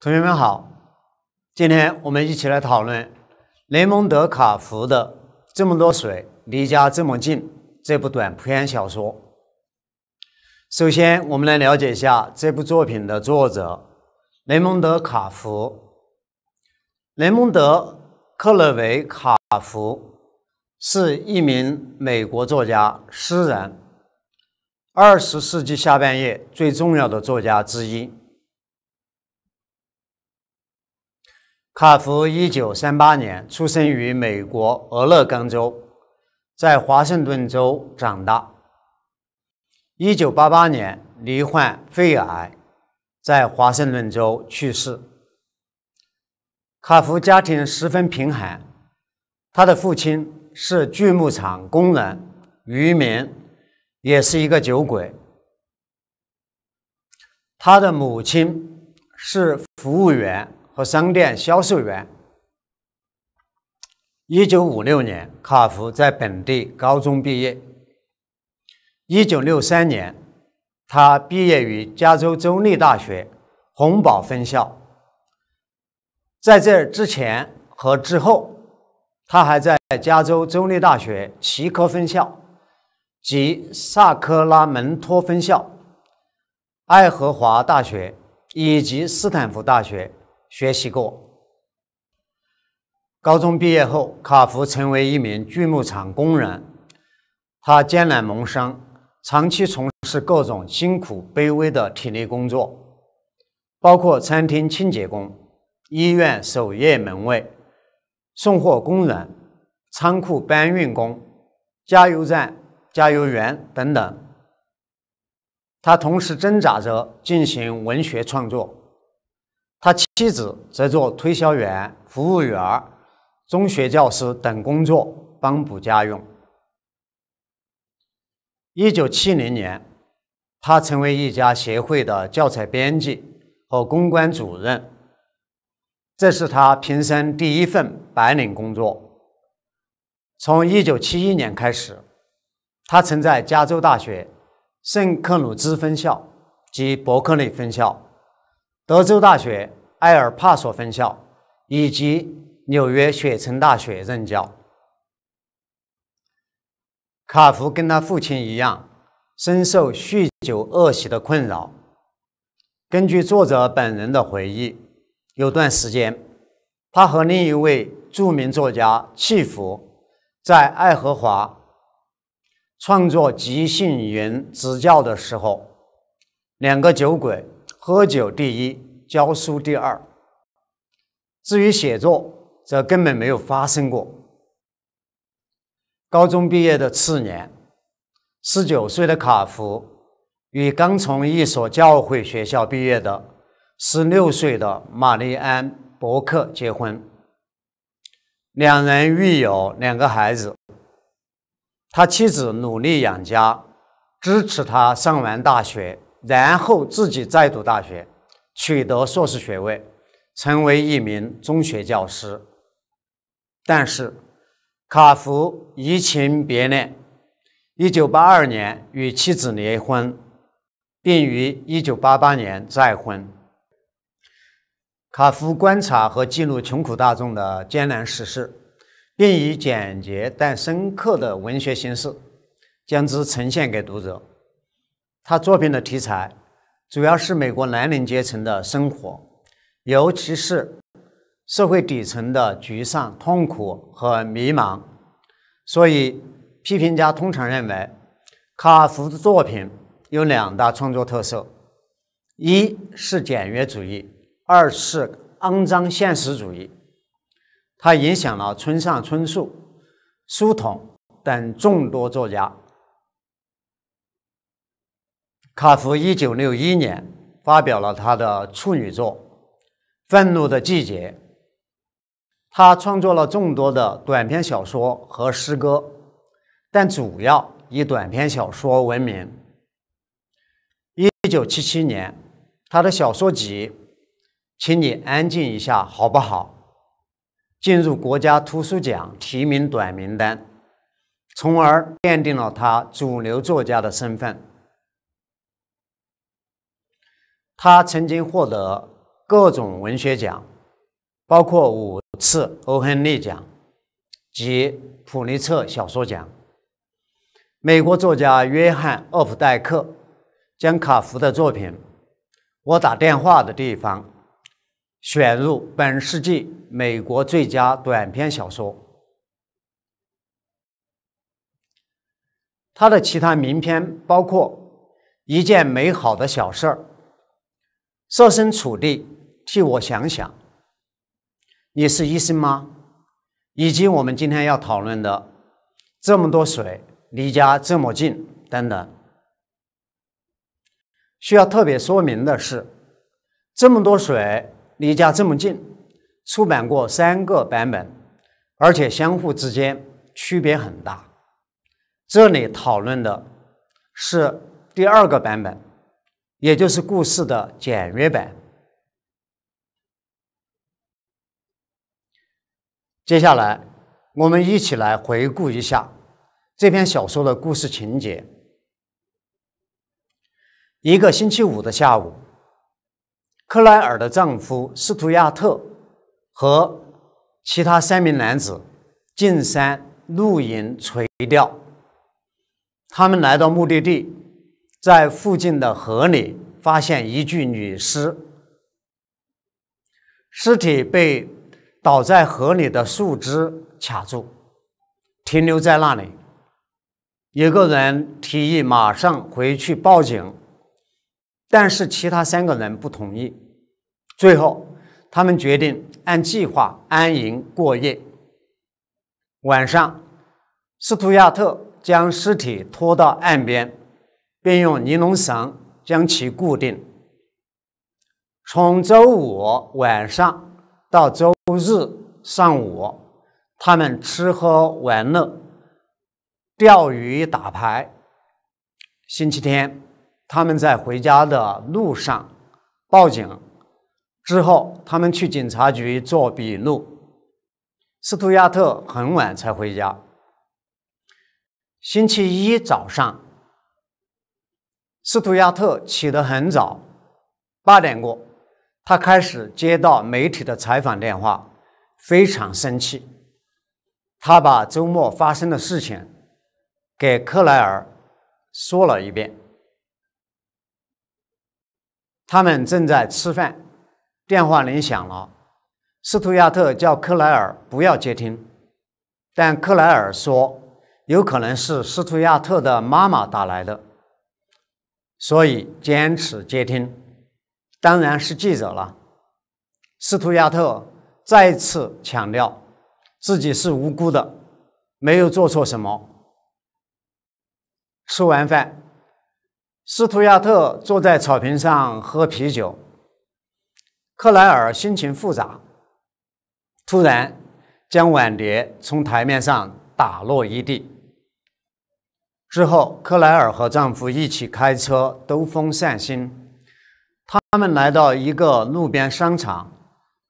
同学们好，今天我们一起来讨论雷蒙德·卡佛的《这么多水离家这么近》这部短篇小说。首先，我们来了解一下这部作品的作者雷蒙德·卡佛。雷蒙德·克勒维卡福是一名美国作家、诗人，二十世纪下半叶最重要的作家之一。卡夫1938年出生于美国俄勒冈州，在华盛顿州长大。1988年罹患肺癌，在华盛顿州去世。卡夫家庭十分贫寒，他的父亲是锯木厂工人、渔民，也是一个酒鬼。他的母亲是服务员。和商店销售员。一九五六年，卡夫在本地高中毕业。一九六三年，他毕业于加州州立大学红堡分校。在这之前和之后，他还在加州州立大学奇科分校及萨克拉门托分校、爱荷华大学以及斯坦福大学。学习过。高中毕业后，卡夫成为一名锯木厂工人。他艰难谋生，长期从事各种辛苦、卑微的体力工作，包括餐厅清洁工、医院守夜门卫、送货工人、仓库搬运工、加油站加油员等等。他同时挣扎着进行文学创作。他妻子则做推销员、服务员、中学教师等工作，帮补家用。一九七零年，他成为一家协会的教材编辑和公关主任，这是他平生第一份白领工作。从一九七一年开始，他曾在加州大学圣克鲁兹分校及伯克利分校。德州大学埃尔帕索分校以及纽约雪城大学任教。卡福跟他父亲一样，深受酗酒恶习的困扰。根据作者本人的回忆，有段时间，他和另一位著名作家契福在爱荷华创作即兴言执教的时候，两个酒鬼。喝酒第一，教书第二。至于写作，则根本没有发生过。高中毕业的次年，十九岁的卡夫与刚从一所教会学校毕业的十六岁的玛丽安·伯克结婚，两人育有两个孩子。他妻子努力养家，支持他上完大学。然后自己再读大学，取得硕士学位，成为一名中学教师。但是，卡夫移情别恋，一九八二年与妻子离婚，并于一九八八年再婚。卡夫观察和记录穷苦大众的艰难史事，并以简洁但深刻的文学形式，将之呈现给读者。他作品的题材主要是美国蓝领阶层的生活，尤其是社会底层的沮丧、痛苦和迷茫。所以，批评家通常认为，卡夫的作品有两大创作特色：一是简约主义，二是肮脏现实主义。他影响了村上春树、书童等众多作家。卡夫一九六一年发表了他的处女作《愤怒的季节》。他创作了众多的短篇小说和诗歌，但主要以短篇小说闻名。一九七七年，他的小说集《请你安静一下，好不好》进入国家图书奖提名短名单，从而奠定了他主流作家的身份。他曾经获得各种文学奖，包括五次欧亨利奖及普利策小说奖。美国作家约翰·奥普代克将卡夫的作品《我打电话的地方》选入本世纪美国最佳短篇小说。他的其他名篇包括《一件美好的小事儿》。设身处地替我想想，你是医生吗？以及我们今天要讨论的这么多水离家这么近等等，需要特别说明的是，这么多水离家这么近，出版过三个版本，而且相互之间区别很大。这里讨论的是第二个版本。也就是故事的简约版。接下来，我们一起来回顾一下这篇小说的故事情节。一个星期五的下午，克莱尔的丈夫斯图亚特和其他三名男子进山露营垂钓。他们来到目的地。在附近的河里发现一具女尸，尸体被倒在河里的树枝卡住，停留在那里。有个人提议马上回去报警，但是其他三个人不同意。最后，他们决定按计划安营过夜。晚上，斯图亚特将尸体拖到岸边。并用尼龙绳将其固定。从周五晚上到周日上午，他们吃喝玩乐、钓鱼打牌。星期天，他们在回家的路上报警，之后他们去警察局做笔录。斯图亚特很晚才回家。星期一早上。斯图亚特起得很早，八点过，他开始接到媒体的采访电话，非常生气。他把周末发生的事情给克莱尔说了一遍。他们正在吃饭，电话铃响了。斯图亚特叫克莱尔不要接听，但克莱尔说，有可能是斯图亚特的妈妈打来的。所以坚持接听，当然是记者了。斯图亚特再次强调自己是无辜的，没有做错什么。吃完饭，斯图亚特坐在草坪上喝啤酒。克莱尔心情复杂，突然将碗碟从台面上打落一地。之后，克莱尔和丈夫一起开车兜风散心。他们来到一个路边商场，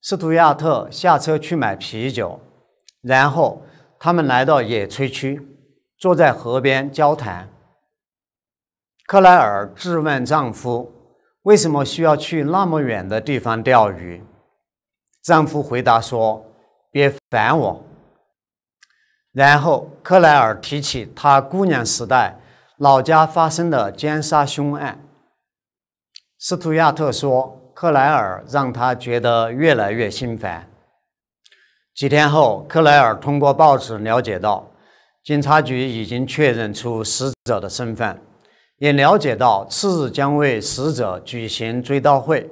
斯图亚特下车去买啤酒，然后他们来到野炊区，坐在河边交谈。克莱尔质问丈夫：“为什么需要去那么远的地方钓鱼？”丈夫回答说：“别烦我。”然后，克莱尔提起他姑娘时代老家发生的奸杀凶案。斯图亚特说：“克莱尔让他觉得越来越心烦。”几天后，克莱尔通过报纸了解到，警察局已经确认出死者的身份，也了解到次日将为死者举行追悼会。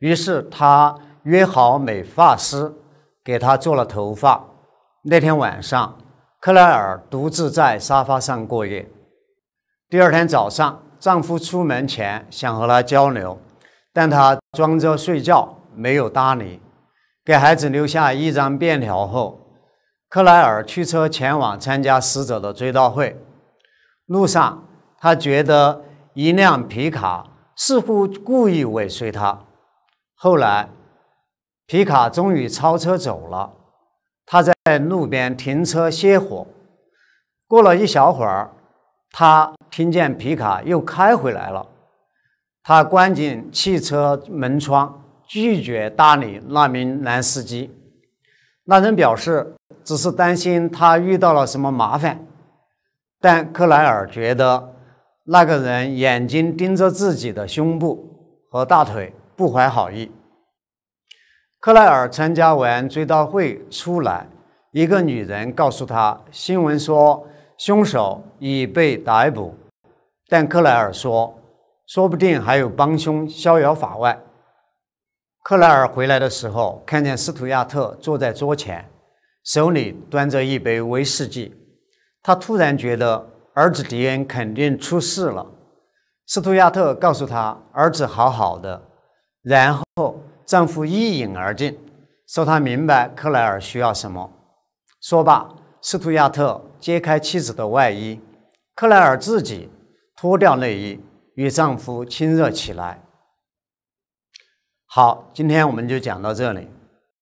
于是，他约好美发师，给他做了头发。那天晚上。克莱尔独自在沙发上过夜。第二天早上，丈夫出门前想和她交流，但她装着睡觉，没有搭理。给孩子留下一张便条后，克莱尔驱车前往参加死者的追悼会。路上，她觉得一辆皮卡似乎故意尾随她。后来，皮卡终于超车走了。他在路边停车歇火，过了一小会儿，他听见皮卡又开回来了。他关紧汽车门窗，拒绝搭理那名男司机。那人表示只是担心他遇到了什么麻烦，但克莱尔觉得那个人眼睛盯着自己的胸部和大腿，不怀好意。克莱尔参加完追悼会出来，一个女人告诉他：“新闻说凶手已被逮捕。”但克莱尔说：“说不定还有帮凶逍遥法外。”克莱尔回来的时候，看见斯图亚特坐在桌前，手里端着一杯威士忌。他突然觉得儿子迪恩肯定出事了。斯图亚特告诉他：“儿子好好的。”然后。丈夫一饮而尽，说他明白克莱尔需要什么。说罢，斯图亚特揭开妻子的外衣，克莱尔自己脱掉内衣，与丈夫亲热起来。好，今天我们就讲到这里。